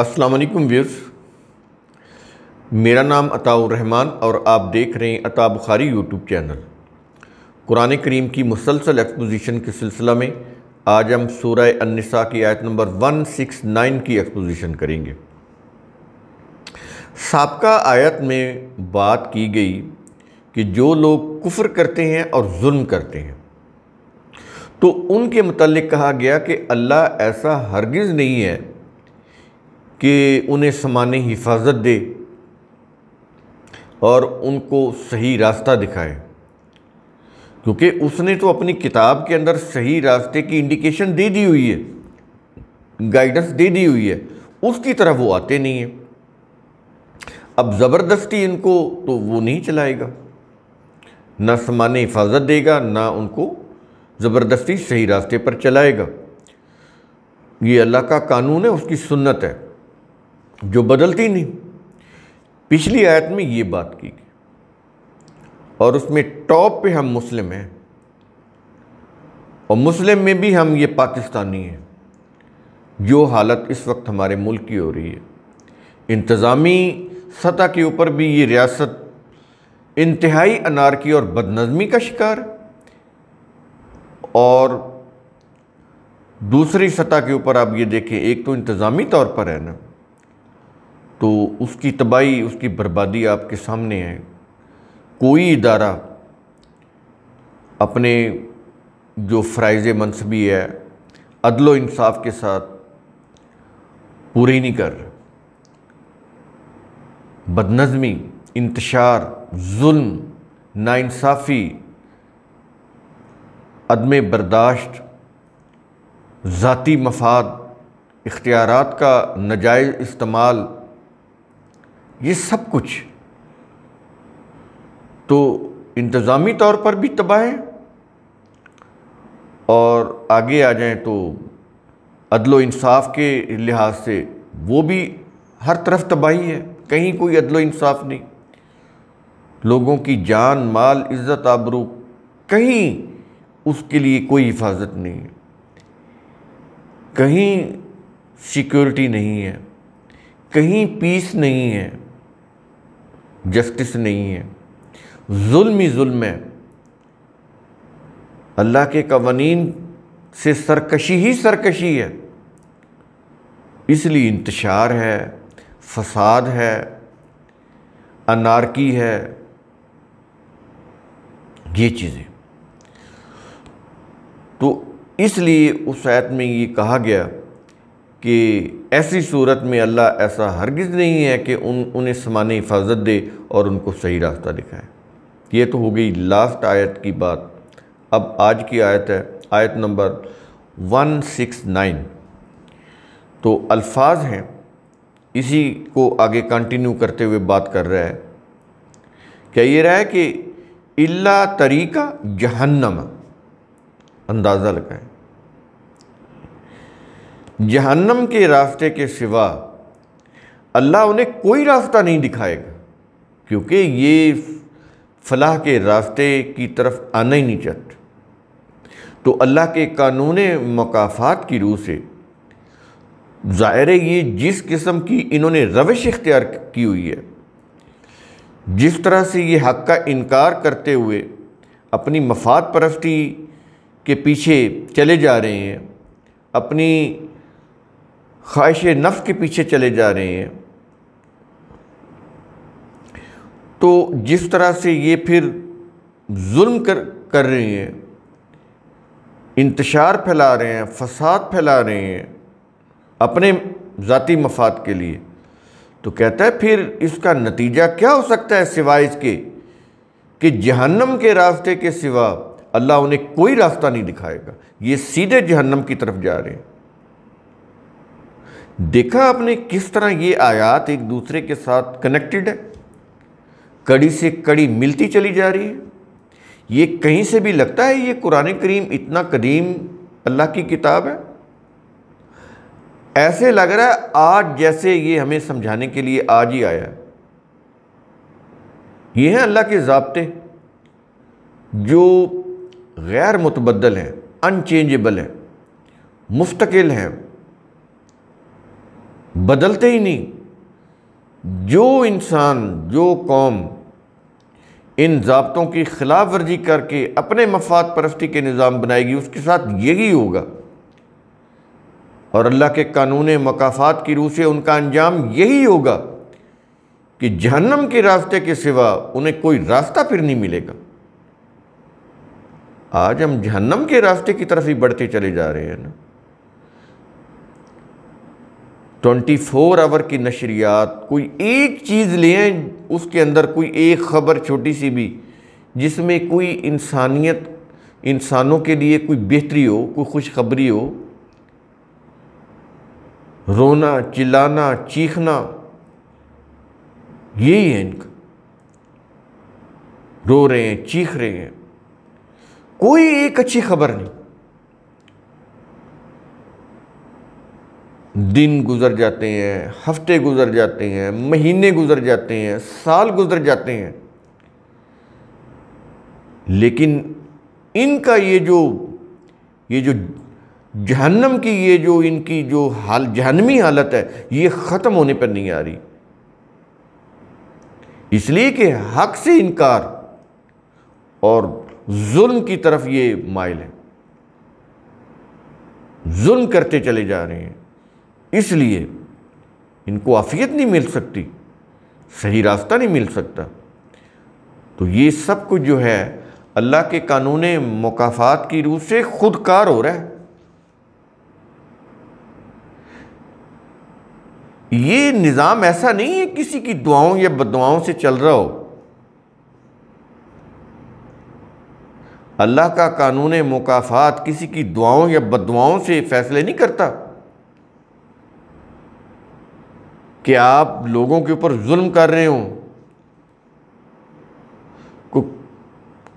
अस्सलाम वालेकुम व्यूर्स मेरा नाम अताउर रहमान और आप देख रहे हैं अता बुखारी यूट्यूब चैनल कुरान करीम की मुसलसल एक्सपोजिशन के सिलसिला में आज हम सूरह अनसा की आयत नंबर 169 की एक्सपोजिशन करेंगे सबका आयत में बात की गई कि जो लोग कुफ्र करते हैं और जुल्म करते हैं तो उनके मतलब कहा गया कि अल्लाह ऐसा हरगिज़ नहीं है कि उन्हें समान हिफाजत दे और उनको सही रास्ता दिखाए क्योंकि उसने तो अपनी किताब के अंदर सही रास्ते की इंडिकेशन दे दी हुई है गाइडेंस दे दी हुई है उसकी तरफ वो आते नहीं हैं अब ज़बरदस्ती इनको तो वो नहीं चलाएगा ना समान हिफाजत देगा ना उनको ज़बरदस्ती सही रास्ते पर चलाएगा ये अल्लाह का कानून है उसकी सुन्नत है जो बदलती नहीं पिछली आयत में ये बात की गई और उसमें टॉप पे हम मुस्लिम हैं और मुस्लिम में भी हम ये पाकिस्तानी हैं जो हालत इस वक्त हमारे मुल्क की हो रही है इंतज़ामी सतह के ऊपर भी ये रियासत इंतहाई अनारकी और बदनज़मी का शिकार और दूसरी सतह के ऊपर आप ये देखें एक तो इंतज़ामी तौर पर है ना तो उसकी तबाही उसकी बर्बादी आपके सामने है कोई इदारा अपने जो फ़्राइज़ मनसबी है अदलो इंसाफ के साथ पूरी नहीं कर बदनज़मी इंतशार जुल्म नाइंसाफ़ी अदम बर्दाश्त ज़ाती मफाद इख्तियार का नजायज़ इस्तेमाल ये सब कुछ तो इंतज़ामी तौर पर भी तबाह है और आगे आ जाएं तो अदलो इंसाफ के लिहाज से वो भी हर तरफ तबाही है कहीं कोई अदलो इंसाफ नहीं लोगों की जान माल इज़्ज़त आबरू कहीं उसके लिए कोई हिफाजत नहीं है कहीं सिक्योरिटी नहीं है कहीं पीस नहीं है जस्टिस नहीं है जुल्म ही जुल्म है अल्लाह के कवानीन से सरकशी ही सरकशी है इसलिए इंतशार है फसाद है अनारकी है ये चीज़ें तो इसलिए उस आयत में ये कहा गया कि ऐसी सूरत में अल्लाह ऐसा हरगिज़ नहीं है कि उन उन्हें समान हिफाजत दे और उनको सही रास्ता दिखाए ये तो हो गई लास्ट आयत की बात अब आज की आयत है आयत नंबर 169 तो अल्फाज हैं इसी को आगे कंटिन्यू करते हुए बात कर रहा है क्या ये रहा है कि इल्ला तरीका जहन्नम अंदाज़ा लगाएं जहन्नम के रास्ते के सिवा अल्लाह उन्हें कोई रास्ता नहीं दिखाएगा क्योंकि ये फलाह के रास्ते की तरफ आना ही नहीं चाहते तो अल्लाह के कानून मकाफात की रूह से ज़ाहिर ये जिस किस्म की इन्होंने रविश इख्तियार की हुई है जिस तरह से ये हक़ का इनकार करते हुए अपनी मफाद परस्ती के पीछे चले जा रहे हैं अपनी ख्वाहिश नफ़ के पीछे चले जा रहे हैं तो जिस तरह से ये फिर जुल्म कर कर रहे हैं इंतशार फैला रहे हैं फसाद फैला रहे हैं अपने ज़ाती मफाद के लिए तो कहता है फिर इसका नतीजा क्या हो सकता है सिवाय इसके कि जहन्नम के रास्ते के सिवा अल्लाह उन्हें कोई रास्ता नहीं दिखाएगा ये सीधे जहन्नम की तरफ जा रहे हैं देखा आपने किस तरह ये आयात एक दूसरे के साथ कनेक्टेड है कड़ी से कड़ी मिलती चली जा रही है ये कहीं से भी लगता है ये कुरान करीम इतना कदीम अल्लाह की किताब है ऐसे लग रहा है आज जैसे ये हमें समझाने के लिए आज ही आया है ये हैं अल्लाह के ज़बते जो गैर मुतबदल हैं अनचेंजेबल हैं मुस्तकिल हैं बदलते ही नहीं जो इंसान जो कौम इन जबतों की खिलाफ वर्जी करके अपने मफाद परस्ती के निज़ाम बनाएगी उसके साथ यही होगा और अल्लाह के कानून मकाफात की रूह से उनका अंजाम यही होगा कि जहन्नम के रास्ते के सिवा उन्हें कोई रास्ता फिर नहीं मिलेगा आज हम जहन्नम के रास्ते की तरफ ही बढ़ते चले जा रहे हैं ना ट्वेंटी फोर आवर की नशरियात कोई एक चीज़ ले आए उसके अंदर कोई एक ख़बर छोटी सी भी जिसमें कोई इंसानियत इंसानों के लिए कोई बेहतरी हो कोई खुशखबरी हो रोना चिल्लाना चीखना यही है इनका रो रहे हैं चीख रहे हैं कोई एक अच्छी खबर नहीं दिन गुजर जाते हैं हफ्ते गुजर जाते हैं महीने गुजर जाते हैं साल गुजर जाते हैं लेकिन इनका ये जो ये जो जहन्नम की ये जो इनकी जो हाल जहनमी हालत है ये ख़त्म होने पर नहीं आ रही इसलिए कि हक से इनकार और जुल्म की तरफ ये माइल है जुल्म करते चले जा रहे हैं इसलिए इनको आफियत नहीं मिल सकती सही रास्ता नहीं मिल सकता तो ये सब कुछ जो है अल्लाह के कानून मकाफात की रूह से खुदकार हो रहा है ये निज़ाम ऐसा नहीं है किसी की दुआओं या बदुआओं से चल रहा हो अल्लाह का कानून मकाफात किसी की दुआओं या बदुआओं से फ़ैसले नहीं करता कि आप लोगों के ऊपर जुल्म कर रहे हो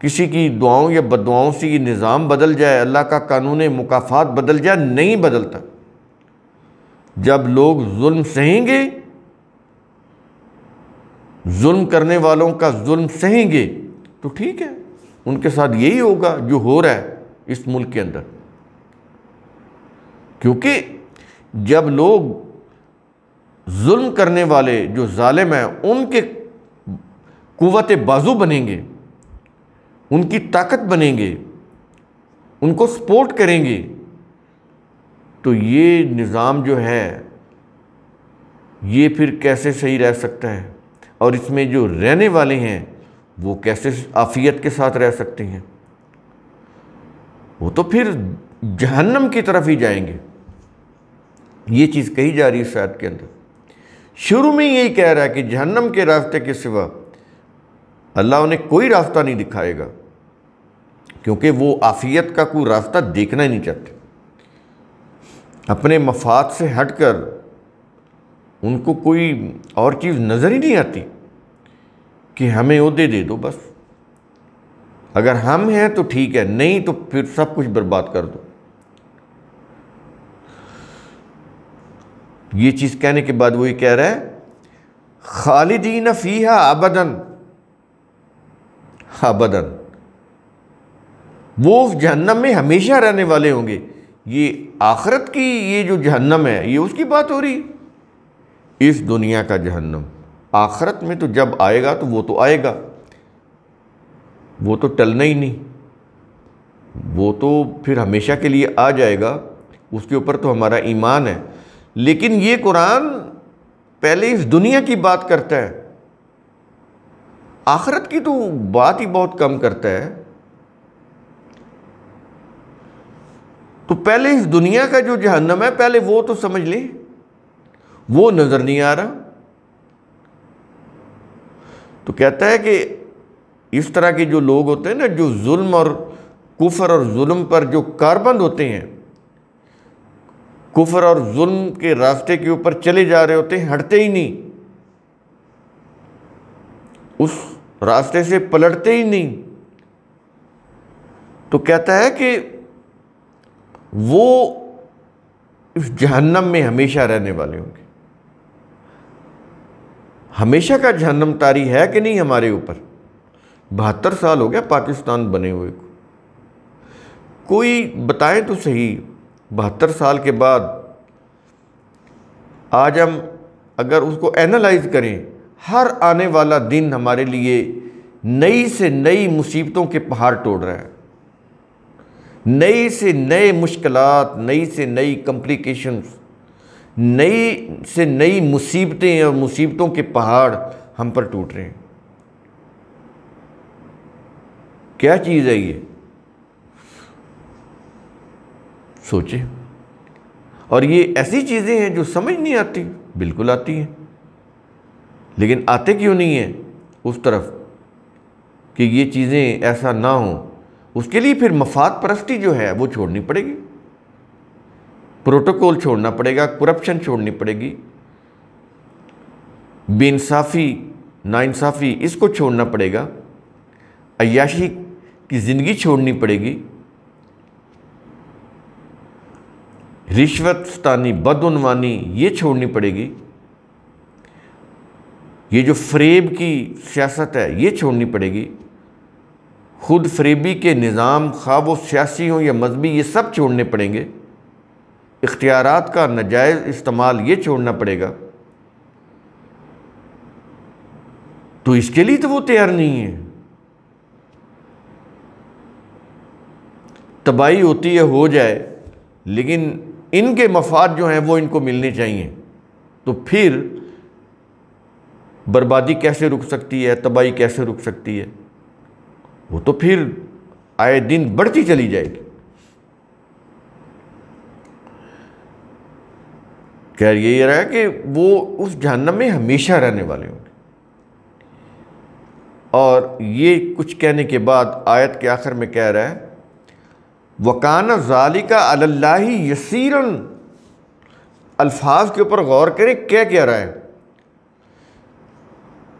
किसी की दुआओं या बदुआओं से ये निज़ाम बदल जाए अल्लाह का कानून मुकाफात बदल जाए नहीं बदलता जब लोग जुल्म सहेंगे जुल्म करने वालों का जुल्म सहेंगे तो ठीक है उनके साथ यही होगा जो हो रहा है इस मुल्क के अंदर क्योंकि जब लोग जुल्म करने वाले जो ालिम हैं उनके कुत बाजू बनेंगे उनकी ताकत बनेंगे उनको सपोर्ट करेंगे तो ये निज़ाम जो है ये फिर कैसे सही रह सकता है और इसमें जो रहने वाले हैं वो कैसे आफियत के साथ रह सकते हैं वो तो फिर जहन्नम की तरफ ही जाएंगे ये चीज़ कही जा रही है शायद के अंदर शुरू में यही कह रहा है कि जहन्नम के रास्ते के सिवा अल्लाह उन्हें कोई रास्ता नहीं दिखाएगा क्योंकि वो आफियत का कोई रास्ता देखना ही नहीं चाहते अपने मफाद से हटकर उनको कोई और चीज़ नज़र ही नहीं आती कि हमें उदे दे दो बस अगर हम हैं तो ठीक है नहीं तो फिर सब कुछ बर्बाद कर दो ये चीज़ कहने के बाद वो ये कह रहा है खालिदीन फ़ीहा अबदन अबदन वो जहन्नम में हमेशा रहने वाले होंगे ये आखरत की ये जो जहन्नम है ये उसकी बात हो रही इस दुनिया का जहन्नम आखरत में तो जब आएगा तो वो तो आएगा वो तो टलना ही नहीं वो तो फिर हमेशा के लिए आ जाएगा उसके ऊपर तो हमारा ईमान है लेकिन ये कुरान पहले इस दुनिया की बात करता है आखरत की तो बात ही बहुत कम करता है तो पहले इस दुनिया का जो जहन्नम है पहले वो तो समझ लें वो नज़र नहीं आ रहा तो कहता है कि इस तरह के जो लोग होते हैं ना जो जुल्म और कुफर और जुल्म पर जो कारबंद होते हैं कुफर और जुल्म के रास्ते के ऊपर चले जा रहे होते हैं हटते ही नहीं उस रास्ते से पलटते ही नहीं तो कहता है कि वो इस जहन्नम में हमेशा रहने वाले होंगे हमेशा का जहन्नम तारी है कि नहीं हमारे ऊपर बहत्तर साल हो गया पाकिस्तान बने हुए को कोई बताएं तो सही बहत्तर साल के बाद आज हम अगर उसको एनालाइज करें हर आने वाला दिन हमारे लिए नई से नई मुसीबतों के पहाड़ तोड़ रहा है नई से नए मुश्किल नई से नई कम्प्लिकेशंस नई से नई मुसीबतें और मुसीबतों के पहाड़ हम पर टूट रहे हैं क्या चीज़ है ये सोचे और ये ऐसी चीज़ें हैं जो समझ नहीं आती बिल्कुल आती हैं लेकिन आते क्यों नहीं हैं उस तरफ कि ये चीज़ें ऐसा ना हो उसके लिए फिर मफाद परस्ती जो है वो छोड़नी पड़ेगी प्रोटोकॉल छोड़ना पड़ेगा करप्शन छोड़नी पड़ेगी बेानसाफ़ी नाइंसाफ़ी इसको छोड़ना पड़ेगा अयाशी की ज़िंदगी छोड़नी पड़ेगी स्तानी बदनवानी ये छोड़नी पड़ेगी ये जो फ्रेब की सियासत है ये छोड़नी पड़ेगी खुद फ्रेबी के निज़ाम खा वो सियासी हों या मजहबी ये सब छोड़ने पड़ेंगे इख्तियार का नजायज़ इस्तेमाल ये छोड़ना पड़ेगा तो इसके लिए तो वो तैयार नहीं है तबाही होती है हो जाए लेकिन इनके मफाद जो हैं वो इनको मिलने चाहिए तो फिर बर्बादी कैसे रुक सकती है तबाही कैसे रुक सकती है वो तो फिर आए दिन बढ़ती चली जाएगी कह यही रहा कि वो उस जहन्नम में हमेशा रहने वाले होंगे और ये कुछ कहने के बाद आयत के आखिर में कह रहा है वकान ज़ालिका अल्लाह यसीरन अल्फाज के ऊपर गौर करें क्या कह रहा है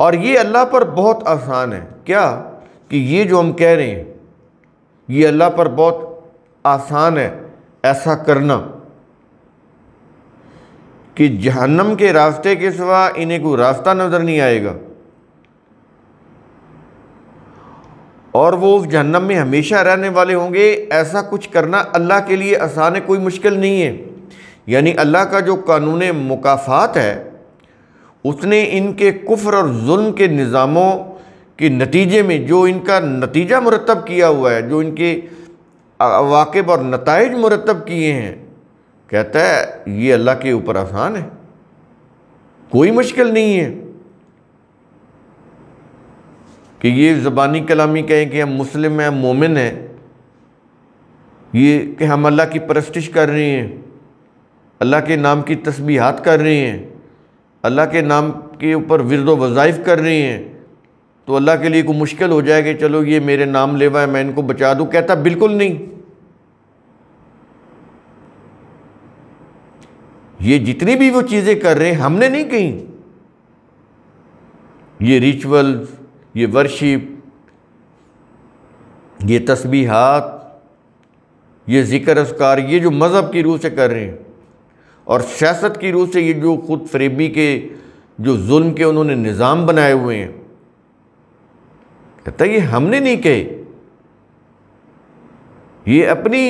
और ये अल्लाह पर बहुत आसान है क्या कि ये जो हम कह रहे हैं ये अल्लाह पर बहुत आसान है ऐसा करना कि जहन्नम के रास्ते के सिवा इन्हें कोई रास्ता नज़र नहीं आएगा और वो जहन्नम में हमेशा रहने वाले होंगे ऐसा कुछ करना अल्लाह के लिए आसान है कोई मुश्किल नहीं है यानी अल्लाह का जो कानून मुकाफ़ात है उसने इनके कुफ्र और जुल्म के निज़ामों के नतीजे में जो इनका नतीजा मुरतब किया हुआ है जो इनके वाकब और नतज मुरतब किए हैं कहता है ये अल्लाह के ऊपर आसान है कोई मुश्किल नहीं है कि ये ज़बानी कलामी कहें कि हम मुस्लिम हैं हम मोमिन हैं ये कि हम अल्लाह की परस्टिश कर रहे हैं अल्लाह के नाम की तस्बीहात कर रहे हैं अल्लाह के नाम के ऊपर विरद वज़ाइफ कर रहे हैं तो अल्लाह के लिए को मुश्किल हो जाए कि चलो ये मेरे नाम लेवा है मैं इनको बचा दूँ कहता बिल्कुल नहीं ये जितनी भी वो चीज़ें कर रहे हैं हमने नहीं कही ये रिचुअल्स ये वर्शिप ये तस्बीहात ये ज़िक्र असकार ये जो मज़हब की रूह से कर रहे हैं और सियासत की रूह से ये जो खुद फरेबी के जो जुल्म के उन्होंने निज़ाम बनाए हुए हैं कहता ये हमने नहीं कहे ये अपनी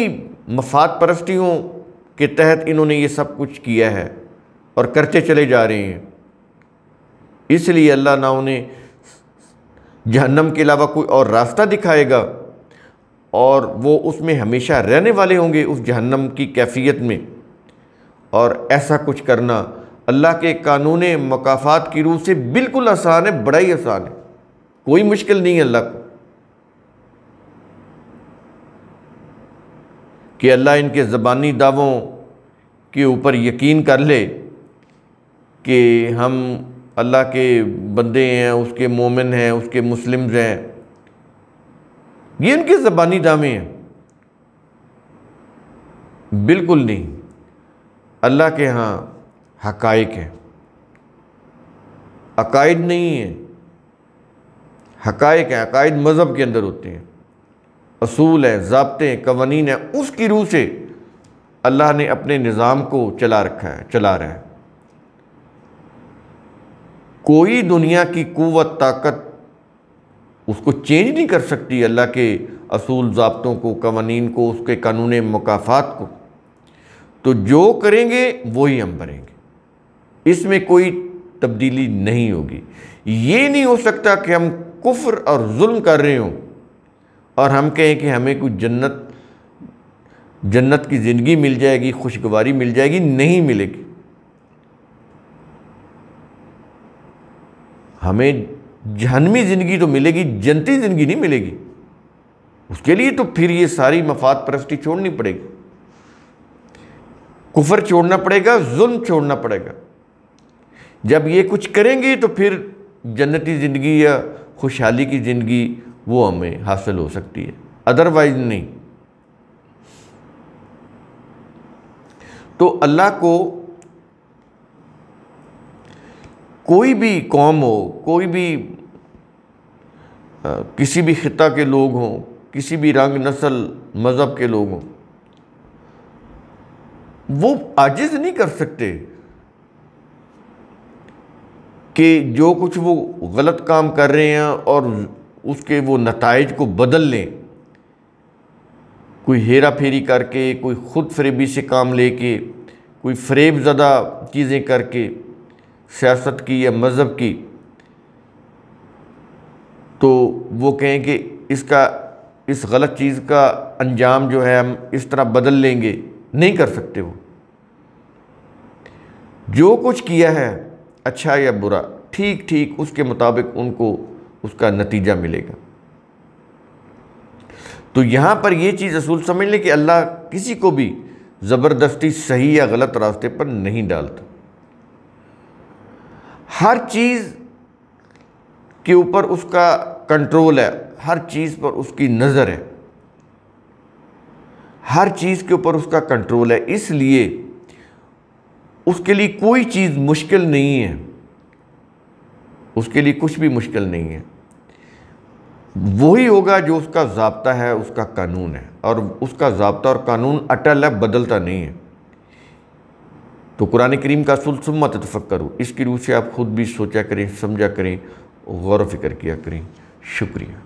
मफाद परस्तियों के तहत इन्होंने ये सब कुछ किया है और करते चले जा रहे हैं इसलिए अल्लाह ना उन्हें जहन्नम के अलावा कोई और रास्ता दिखाएगा और वो उसमें हमेशा रहने वाले होंगे उस जहन्नम की कैफियत में और ऐसा कुछ करना अल्लाह के कानून मकाफात की रूह से बिल्कुल आसान है बड़ा ही आसान है कोई मुश्किल नहीं है अल्लाह को कि अल्लाह इनके ज़बानी दावों के ऊपर यकीन कर ले कि हम अल्लाह के बंदे हैं उसके मोमिन हैं उसके मुस्लिम्स हैं ये उनके ज़बानी दामे हैं बिल्कुल नहीं अल्लाह के यहाँ हकाइक हैं अकायद नहीं है हकाइक हैं अकायद मज़हब के अंदर होते हैं असूल हैं जबते हैं कवानीन हैं उसकी रूह से अल्लाह ने अपने निज़ाम को चला रखा है चला रहा है कोई दुनिया की क़ुत ताकत उसको चेंज नहीं कर सकती अल्लाह के असूल ज़बतों को कवानीन को उसके कानून मकाफात को तो जो करेंगे वही हम भरेंगे इसमें कोई तब्दीली नहीं होगी ये नहीं हो सकता कि हम कुफ्र और जुल्म कर रहे हों और हम कहें कि हमें कुछ जन्नत जन्नत की ज़िंदगी मिल जाएगी खुशगवारी मिल जाएगी नहीं मिलेगी हमें जहनवी ज़िंदगी तो मिलेगी जनती ज़िंदगी नहीं मिलेगी उसके लिए तो फिर ये सारी मफाद परस्ती छोड़नी पड़ेगी कुफर छोड़ना पड़ेगा जुल्म छोड़ना पड़ेगा जब ये कुछ करेंगे तो फिर जन्नती ज़िंदगी या खुशहाली की ज़िंदगी वो हमें हासिल हो सकती है अदरवाइज नहीं तो अल्लाह को कोई भी कौम हो कोई भी किसी भी ख़िता के लोग हों किसी भी रंग नस्ल मज़हब के लोग हों वो आजिज़ नहीं कर सकते कि जो कुछ वो गलत काम कर रहे हैं और उसके वो नतज को बदल लें कोई हेरा फेरी करके कोई ख़ुद फ्रेबी से काम लेके कोई फ्रेब ज़दा चीज़ें करके सियासत की या मज़हब की तो वो कहें कि इसका इस गलत चीज़ का अंजाम जो है हम इस तरह बदल लेंगे नहीं कर सकते वो जो कुछ किया है अच्छा या बुरा ठीक ठीक उसके मुताबिक उनको उसका नतीजा मिलेगा तो यहाँ पर यह चीज़ असूल समझ लें कि अल्लाह किसी को भी ज़बरदस्ती सही या गलत रास्ते पर नहीं डालता हर चीज़ के ऊपर उसका कंट्रोल है हर चीज़ पर उसकी नज़र है हर चीज़ के ऊपर उसका कंट्रोल है इसलिए उसके लिए कोई चीज़ मुश्किल नहीं है उसके लिए कुछ भी मुश्किल नहीं है वही होगा जो उसका जबता है उसका कानून है और उसका जबता और कानून अटल है बदलता नहीं है तो कुरान करीम का असल तफक करो इसकी रूह से आप ख़ुद भी सोचा करें समझा करें गौर व फिक्र किया करें शुक्रिया